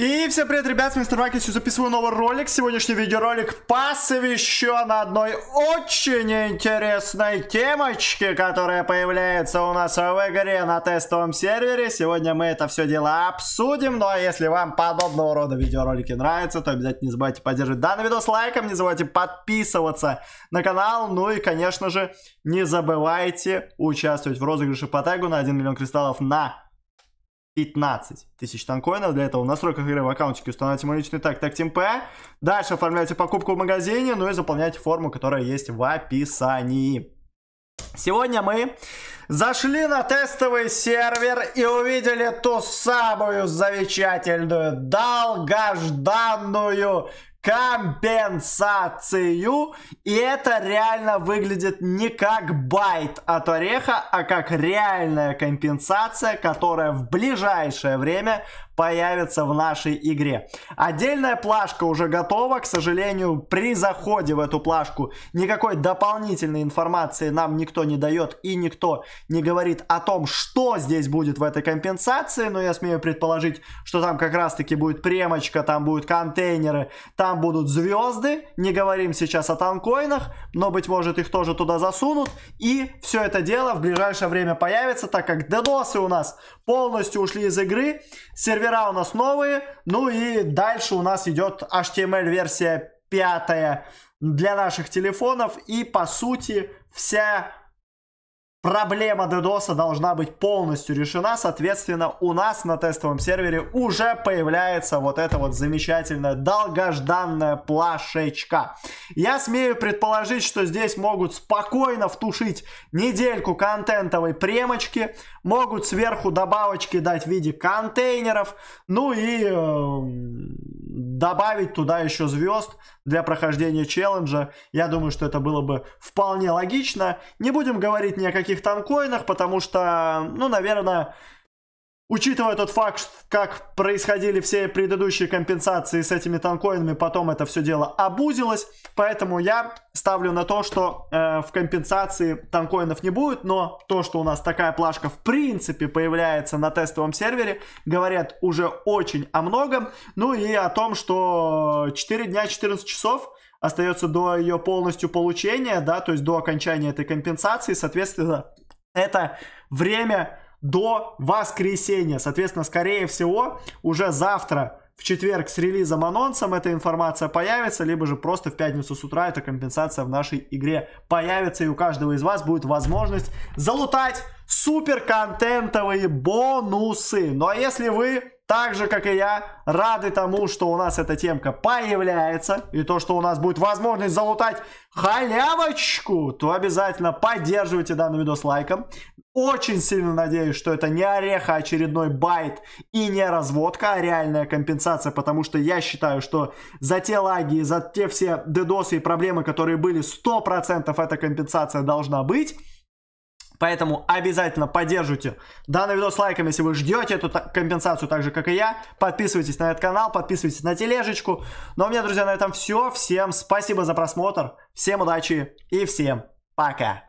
И всем привет, ребят, с вами Мистер Макис, записываю новый ролик. Сегодняшний видеоролик посвящен одной очень интересной темочке, которая появляется у нас в игре на тестовом сервере. Сегодня мы это все дело обсудим, ну а если вам подобного рода видеоролики нравятся, то обязательно не забывайте поддерживать данный видос лайком, не забывайте подписываться на канал, ну и, конечно же, не забывайте участвовать в розыгрыше по тегу на 1 миллион кристаллов на 15 тысяч танкоинов. Для этого в настройках игры в аккаунтике устанавливайте мой личный так Тактим П. Дальше оформляйте покупку в магазине, ну и заполняйте форму, которая есть в описании. Сегодня мы зашли на тестовый сервер и увидели ту самую замечательную, долгожданную компенсацию. И это реально выглядит не как байт от ореха, а как реальная компенсация, которая в ближайшее время появится в нашей игре. Отдельная плашка уже готова. К сожалению, при заходе в эту плашку никакой дополнительной информации нам никто не дает и никто не говорит о том, что здесь будет в этой компенсации. Но я смею предположить, что там как раз таки будет премочка, там будут контейнеры, там там будут звезды, не говорим сейчас о танкоинах, но, быть может, их тоже туда засунут. И все это дело в ближайшее время появится, так как дедосы у нас полностью ушли из игры, сервера у нас новые, ну и дальше у нас идет HTML-версия пятая для наших телефонов. И, по сути, вся Проблема DDoS должна быть полностью решена, соответственно, у нас на тестовом сервере уже появляется вот эта вот замечательная долгожданная плашечка. Я смею предположить, что здесь могут спокойно втушить недельку контентовой премочки, могут сверху добавочки дать в виде контейнеров, ну и... Э добавить туда еще звезд для прохождения челленджа. Я думаю, что это было бы вполне логично. Не будем говорить ни о каких танкоинах, потому что, ну, наверное, Учитывая тот факт, как происходили все предыдущие компенсации с этими танкоинами, потом это все дело обузилось. Поэтому я ставлю на то, что э, в компенсации танкоинов не будет. Но то, что у нас такая плашка в принципе появляется на тестовом сервере, говорят уже очень о многом. Ну и о том, что 4 дня 14 часов остается до ее полностью получения, да, то есть до окончания этой компенсации. Соответственно, это время до воскресенья. Соответственно, скорее всего, уже завтра в четверг с релизом анонсом эта информация появится, либо же просто в пятницу с утра эта компенсация в нашей игре появится, и у каждого из вас будет возможность залутать супер контентовые бонусы. Ну а если вы так же, как и я, рады тому, что у нас эта темка появляется, и то, что у нас будет возможность залутать халявочку, то обязательно поддерживайте данный видос лайком. Очень сильно надеюсь, что это не ореха а очередной байт и не разводка, а реальная компенсация, потому что я считаю, что за те лаги, за те все дедосы и проблемы, которые были, 100% эта компенсация должна быть. Поэтому обязательно поддерживайте данный видос лайком, если вы ждете эту компенсацию так же, как и я. Подписывайтесь на этот канал, подписывайтесь на тележечку. Ну а у меня, друзья, на этом все. Всем спасибо за просмотр, всем удачи и всем пока!